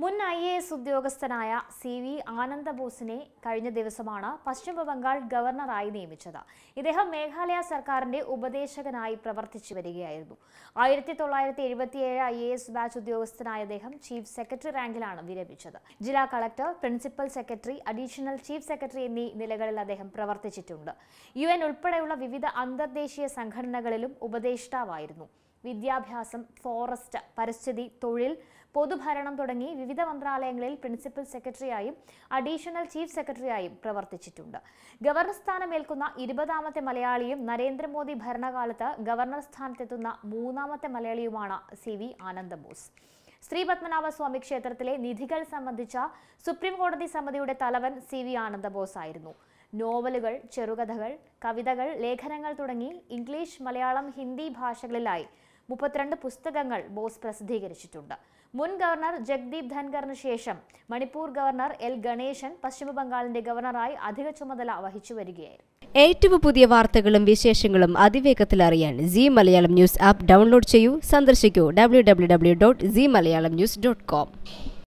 മുൻ I A S ഉദ്യോഗസ്ഥനായ C V ആനന്ദബോസിനെ കഴിഞ്ഞ ദിവസമാണ് പശ്ചിമ ബംഗാൾ ഗവർണറായി നിയമിച്ചത് ഇദ്ദേഹം മേഘാലയ സർക്കാരിന്റെ ഉപദേശകനായി പ്രവർത്തിച്ചു വരികയായിരുന്നു ആയിരത്തി തൊള്ളായിരത്തി എഴുപത്തിയേഴ് ഐ എ എസ് ബാച്ച് ഉദ്യോഗസ്ഥനായ അദ്ദേഹം ചീഫ് സെക്രട്ടറി റാങ്കിലാണ് വിരമിച്ചത് ജില്ലാ collector principal secretary additional chief secretary എന്നീ നിലകളിൽ അദ്ദേഹം പ്രവർത്തിച്ചിട്ടുണ്ട് യു എൻ ഉൾപ്പെടെയുള്ള വിവിധ അന്തർദേശീയ സംഘടനകളിലും ഉപദേഷ്ടാവായിരുന്നു വിദ്യാഭ്യാസം ഫോറസ്റ്റ് പരിസ്ഥിതി തൊഴിൽ പൊതുഭരണം തുടങ്ങി വിവിധ മന്ത്രാലയങ്ങളിൽ പ്രിൻസിപ്പൽ സെക്രട്ടറിയായും അഡീഷണൽ ചീഫ് സെക്രട്ടറിയായും പ്രവർത്തിച്ചിട്ടുണ്ട് ഗവർണർ സ്ഥാനമേൽക്കുന്ന ഇരുപതാമത്തെ മലയാളിയും നരേന്ദ്രമോദി ഭരണകാലത്ത് ഗവർണർ സ്ഥാനത്തെത്തുന്ന മൂന്നാമത്തെ മലയാളിയുമാണ് സി വി ആനന്ദബോസ് ശ്രീ പത്മനാഭസ്വാമി ക്ഷേത്രത്തിലെ നിധികൾ സംബന്ധിച്ച സുപ്രീം കോടതി സമിതിയുടെ തലവൻ സി വി ആനന്ദബോസ് ആയിരുന്നു നോവലുകൾ ചെറുകഥകൾ കവിതകൾ ലേഖനങ്ങൾ തുടങ്ങി ഇംഗ്ലീഷ് മലയാളം ഹിന്ദി ഭാഷകളിലായി മുപ്പത്തിരണ്ട് പുസ്തകങ്ങൾ ബോസ് പ്രസിദ്ധീകരിച്ചിട്ടുണ്ട് മുൻ ഗവർണർ ജഗ്ദീപ് ധൻഖറിന് ശേഷം മണിപ്പൂർ ഗവർണർ എൽ ഗണേശൻ പശ്ചിമബംഗാളിന്റെ ഗവർണറായി അധിക ചുമതല വഹിച്ചു വരികയായിരുന്നു ഏറ്റവും പുതിയ വാർത്തകളും വിശേഷങ്ങളും അതിവേഗത്തിൽ അറിയാൻ Zee Malayalam news app download ചെയ്യൂ സന്ദർശിക്കൂ W W W dot Zee Malayalam news dot com